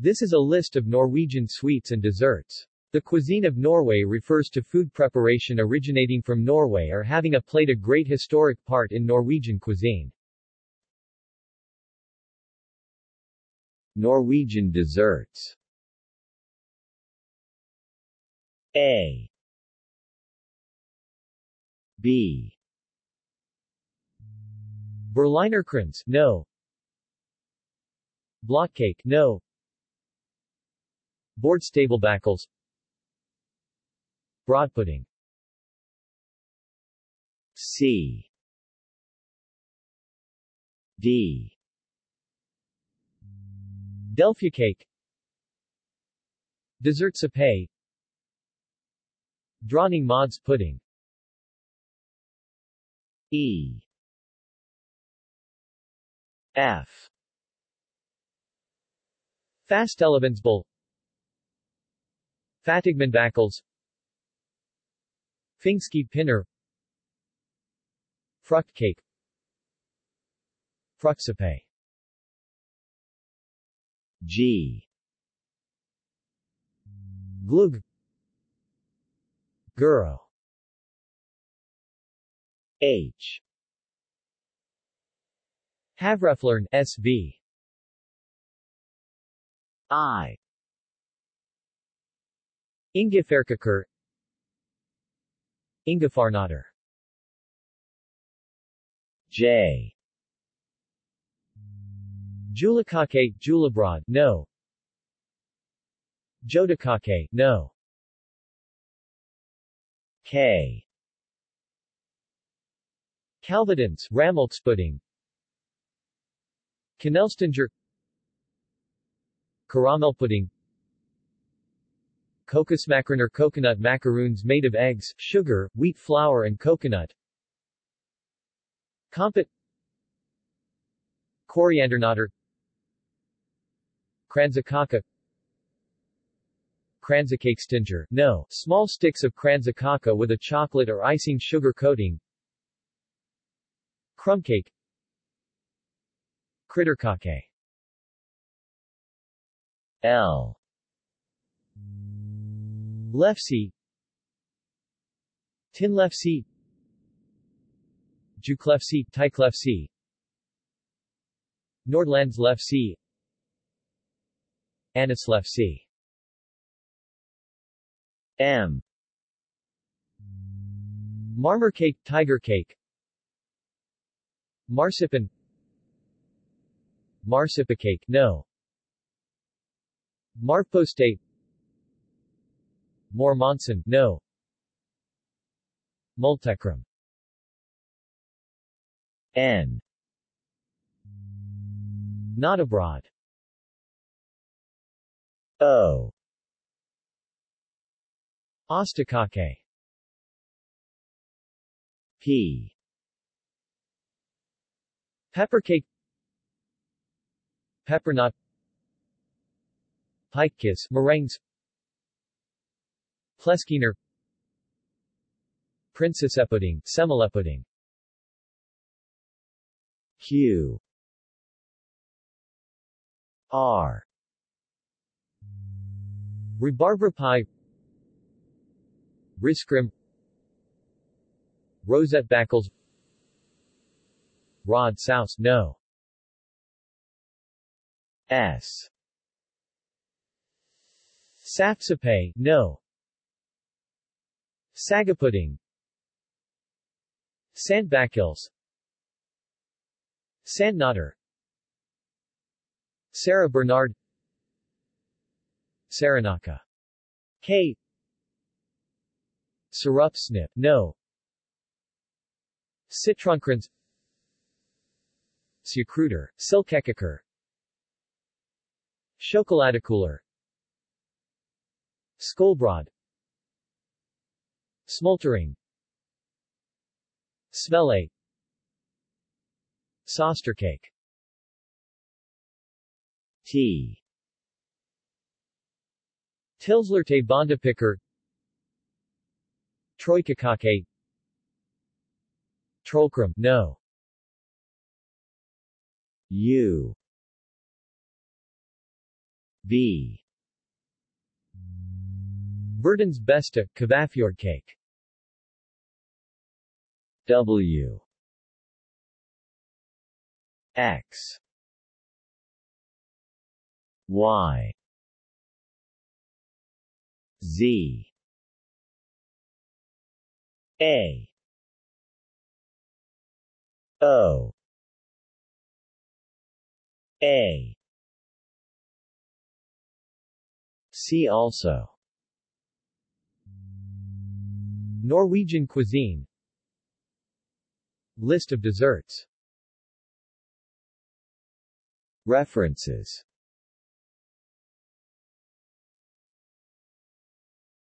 This is a list of Norwegian sweets and desserts. The cuisine of Norway refers to food preparation originating from Norway or having a played a great historic part in Norwegian cuisine. Norwegian desserts A B Berliner Berlinerkranz, no Block cake, no Board stable backles. Broad pudding. C D Delphia cake Dessert sapé Drawing mods pudding E F Fast Elevens Bowl Fatigmanbakals Fingsky pinner Fructcake Fruxipe G Glug Guro H Havreflern SV I Ingifærkakur Ingifarnader J. Julikake, Julabrod, no. Jodakake, no. K. Calvidans, Rameltspudding, Canelstinger Caramelpudding cocos macaron or coconut macaroons made of eggs, sugar, wheat flour and coconut. Compot Coriandernatter Kranzakaka Kranzakake stinger, no, small sticks of kranzakaka with a chocolate or icing sugar coating. Crumb cake Critterkake L Lefse Tinlefse Juklefse, Tyklefse Nordlandslefse Anislefse M Marmor cake, tiger cake Marsipan Marsipa no Marposte more Monson, no. Multekram N. Not abroad. O. Ostakake P. Peppercake Peppernut Pikekiss meringues Pleskiner Princess Eputing, Semeleputing Q R pie Riskrim Rosette Backles Rod Souse No S Sapsape No Sagapudding Sandbakils Sandnotter Sarah Bernard Saranaka K Sarup Snip No Citroncrins Sucruter, Silkekakur Chocolatacooler Skolbrod Smoltering Svele Sostercake T Tilslerte Bondapicker Troikakake Trollkrum no U. V. Burden's Besta, Kavafjord cake. W X Y Z A O A See also Norwegian cuisine List of desserts References